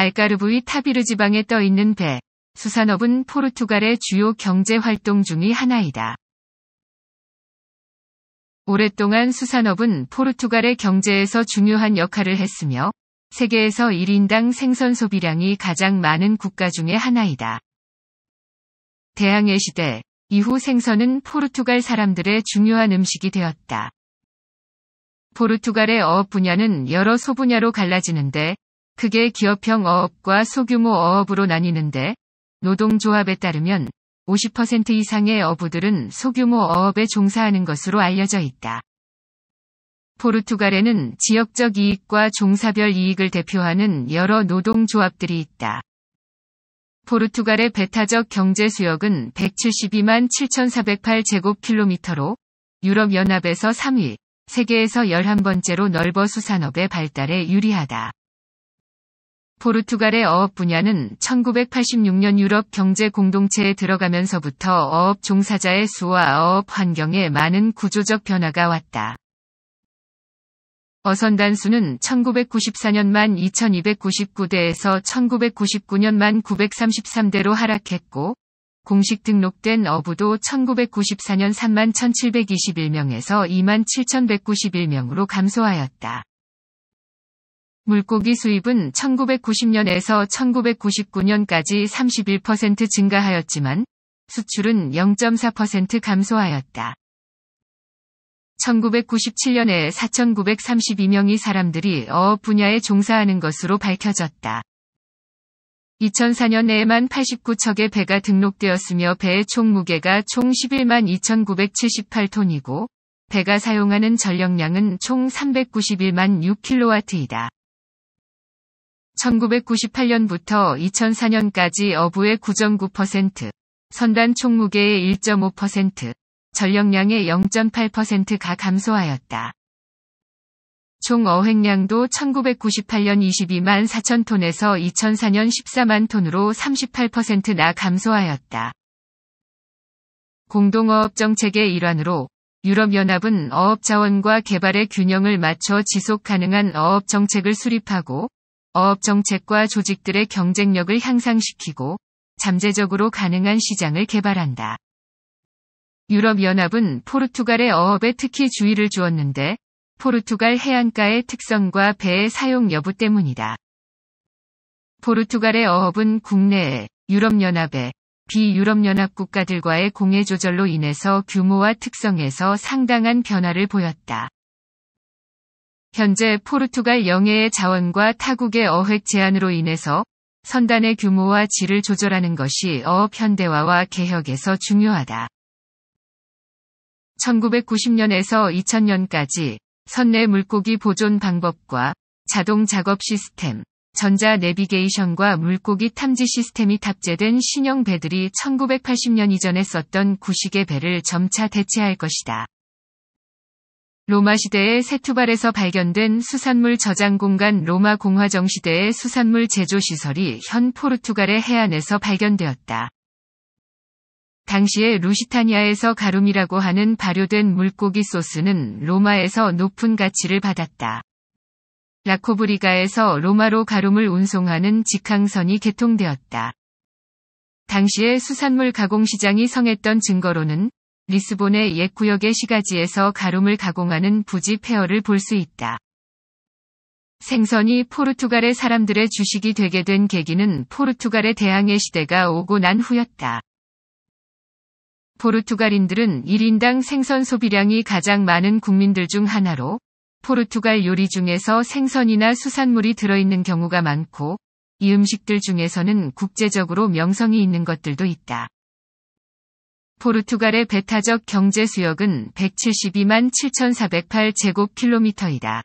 알까르브이 타비르 지방에 떠 있는 배, 수산업은 포르투갈의 주요 경제 활동 중의 하나이다. 오랫동안 수산업은 포르투갈의 경제에서 중요한 역할을 했으며 세계에서 1인당 생선 소비량이 가장 많은 국가 중의 하나이다. 대항해 시대 이후 생선은 포르투갈 사람들의 중요한 음식이 되었다. 포르투갈의 어업 분야는 여러 소분야로 갈라지는데 크게 기업형 어업과 소규모 어업으로 나뉘는데 노동조합에 따르면 50% 이상의 어부들은 소규모 어업에 종사하는 것으로 알려져 있다. 포르투갈에는 지역적 이익과 종사별 이익을 대표하는 여러 노동조합들이 있다. 포르투갈의 베타적 경제 수역은 172만 7,408 제곱킬로미터로 유럽연합에서 3위, 세계에서 11번째로 넓어 수산업의 발달에 유리하다. 포르투갈의 어업 분야는 1986년 유럽 경제 공동체에 들어가면서부터 어업 종사자의 수와 어업 환경에 많은 구조적 변화가 왔다. 어선단 수는 1994년 만 2299대에서 1999년 만 933대로 하락했고, 공식 등록된 어부도 1994년 3만 1721명에서 2만 7191명으로 감소하였다. 물고기 수입은 1990년에서 1999년까지 31% 증가하였지만 수출은 0.4% 감소하였다. 1997년에 4 9 3 2명이 사람들이 어업 분야에 종사하는 것으로 밝혀졌다. 2004년에만 89척의 배가 등록되었으며 배의 총 무게가 총 11만 2,978톤이고 배가 사용하는 전력량은 총 391만 6킬로와트이다. 1998년부터 2004년까지 어부의 9.9%, 선단 총무계의 1.5%, 전력량의 0.8%가 감소하였다. 총 어획량도 1998년 22만 4천 톤에서 2004년 14만 톤으로 38%나 감소하였다. 공동어업 정책의 일환으로 유럽연합은 어업 자원과 개발의 균형을 맞춰 지속 가능한 어업 정책을 수립하고 어업 정책과 조직들의 경쟁력을 향상시키고 잠재적으로 가능한 시장을 개발한다. 유럽연합은 포르투갈의 어업에 특히 주의를 주었는데 포르투갈 해안가의 특성과 배의 사용 여부 때문이다. 포르투갈의 어업은 국내에 유럽연합에 비유럽연합 국가들과의 공해 조절로 인해서 규모와 특성에서 상당한 변화를 보였다. 현재 포르투갈 영해의 자원과 타국의 어획 제한으로 인해서 선단의 규모와 질을 조절하는 것이 어업 현대화와 개혁에서 중요하다. 1990년에서 2000년까지 선내 물고기 보존 방법과 자동 작업 시스템, 전자 내비게이션과 물고기 탐지 시스템이 탑재된 신형 배들이 1980년 이전에 썼던 구식의 배를 점차 대체할 것이다. 로마 시대의 세투발에서 발견된 수산물 저장 공간 로마 공화정 시대의 수산물 제조 시설이 현 포르투갈의 해안에서 발견되었다. 당시에 루시타니아에서 가룸이라고 하는 발효된 물고기 소스는 로마에서 높은 가치를 받았다. 라코브리가에서 로마로 가룸을 운송하는 직항선이 개통되었다. 당시에 수산물 가공 시장이 성했던 증거로는 리스본의 옛 구역의 시가지에서 가롬을 가공하는 부지 페어를 볼 수 있다. 생선이 포르투갈의 사람들의 주식이 되게 된 계기는 포르투갈의 대항해 시대가 오고 난 후였다. 포르투갈인들은 1인당 생선 소비량이 가장 많은 국민들 중 하나로 포르투갈 요리 중에서 생선이나 수산물이 들어있는 경우가 많고 이 음식들 중에서는 국제적으로 명성이 있는 것들도 있다. 포르투갈의 배타적 경제 수역은 172만 7,408 제곱킬로미터이다.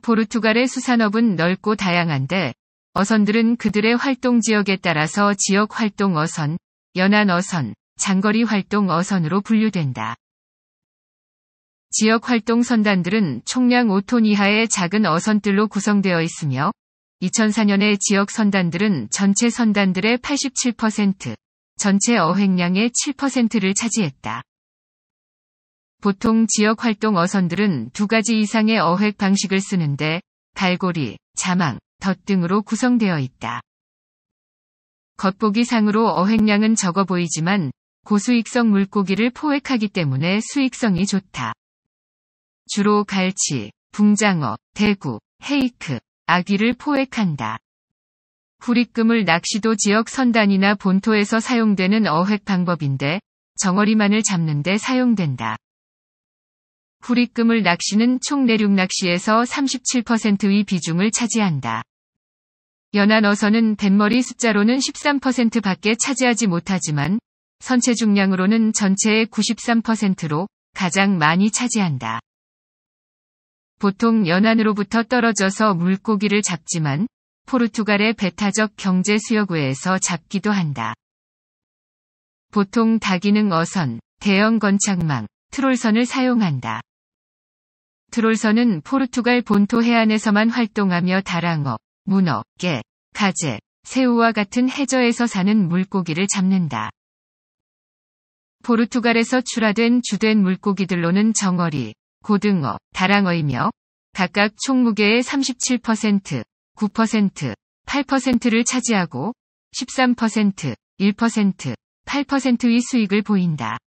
포르투갈의 수산업은 넓고 다양한데 어선들은 그들의 활동 지역에 따라서 지역 활동 어선, 연안 어선, 장거리 활동 어선으로 분류된다. 지역 활동 선단들은 총량 5톤 이하의 작은 어선들로 구성되어 있으며 2004년의 지역 선단들은 전체 선단들의 87%, 전체 어획량의 7%를 차지했다. 보통 지역 활동 어선들은 두 가지 이상의 어획 방식을 쓰는데 갈고리, 자망, 덧 등으로 구성되어 있다. 겉보기상으로 어획량은 적어 보이지만 고수익성 물고기를 포획하기 때문에 수익성이 좋다. 주로 갈치, 붕장어, 대구, 헤이크, 아귀를 포획한다. 후리금을 낚시도 지역 선단이나 본토에서 사용되는 어획 방법인데 정어리만을 잡는 데 사용된다. 후리금을 낚시는 총 내륙 낚시에서 37%의 비중을 차지한다. 연안 어선은 뱃머리 숫자로는 13%밖에 차지하지 못하지만 선체 중량으로는 전체의 93%로 가장 많이 차지한다. 보통 연안으로부터 떨어져서 물고기를 잡지만 포르투갈의 배타적 경제 수요구에서 잡기도 한다. 보통 다기능 어선, 대형 건착망, 트롤선을 사용한다. 트롤선은 포르투갈 본토 해안에서만 활동하며 다랑어, 문어, 깨, 가재, 새우와 같은 해저에서 사는 물고기를 잡는다. 포르투갈에서 출하된 주된 물고기들로는 정어리, 고등어, 다랑어이며 각각 총무게의 37%, 9%, 8%를 차지하고 13%, 1%, 8%의 수익을 보인다.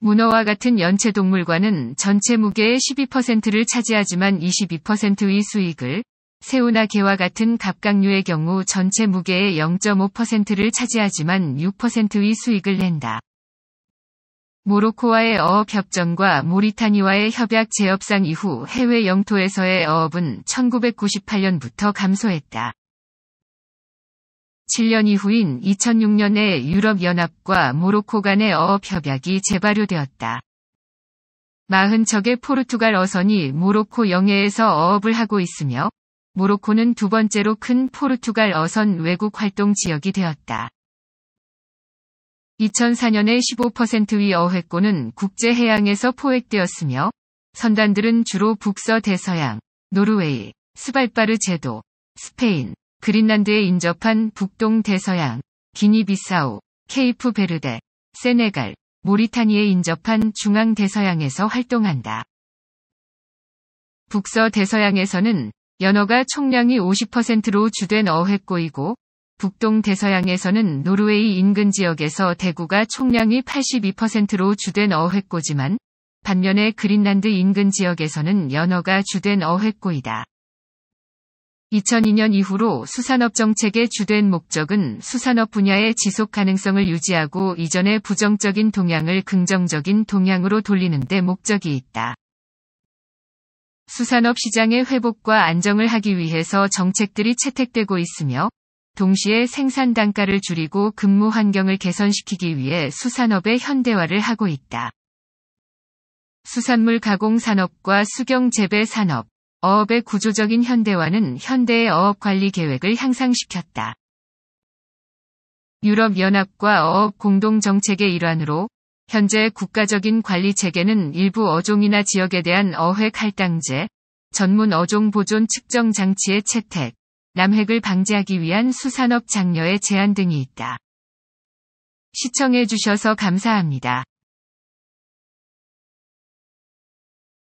문어와 같은 연체동물과는 전체 무게의 12%를 차지하지만 22%의 수익을, 새우나 개와 같은 갑각류의 경우 전체 무게의 0.5%를 차지하지만 6%의 수익을 낸다. 모로코와의 어업 협정과 모리타니와의 협약 재협상 이후 해외 영토에서의 어업은 1998년부터 감소했다. 7년 이후인 2006년에 유럽연합과 모로코 간의 어업 협약이 재발효되었다. 4 0 척의 포르투갈 어선이 모로코 영해에서 어업을 하고 있으며 모로코는 두 번째로 큰 포르투갈 어선 외국 활동 지역이 되었다. 2004년에 15%의 어획고는 국제해양에서 포획되었으며 선단들은 주로 북서 대서양, 노르웨이, 스발바르 제도, 스페인, 그린란드에 인접한 북동 대서양, 기니비사우, 케이프 베르데, 세네갈, 모리타니에 인접한 중앙 대서양에서 활동한다. 북서 대서양에서는 연어가 총량이 50%로 주된 어획고이고 북동 대서양에서는 노르웨이 인근 지역에서 대구가 총량이 82%로 주된 어획고지만 반면에 그린란드 인근 지역에서는 연어가 주된 어획고이다. 2002년 이후로 수산업 정책의 주된 목적은 수산업 분야의 지속 가능성을 유지하고 이전의 부정적인 동향을 긍정적인 동향으로 돌리는 데 목적이 있다. 수산업 시장의 회복과 안정을 하기 위해서 정책들이 채택되고 있으며 동시에 생산 단가를 줄이고 근무 환경을 개선시키기 위해 수산업의 현대화를 하고 있다. 수산물 가공 산업과 수경 재배 산업, 어업의 구조적인 현대화는 현대의 어업 관리 계획을 향상시켰다. 유럽연합과 어업 공동정책의 일환으로 현재 국가적인 관리 체계는 일부 어종이나 지역에 대한 어획 할당제, 전문 어종 보존 측정 장치의 채택, 남핵을 방지하기 위한 수산업 장려의 제한 등이 있다. 시청해주셔서 감사합니다.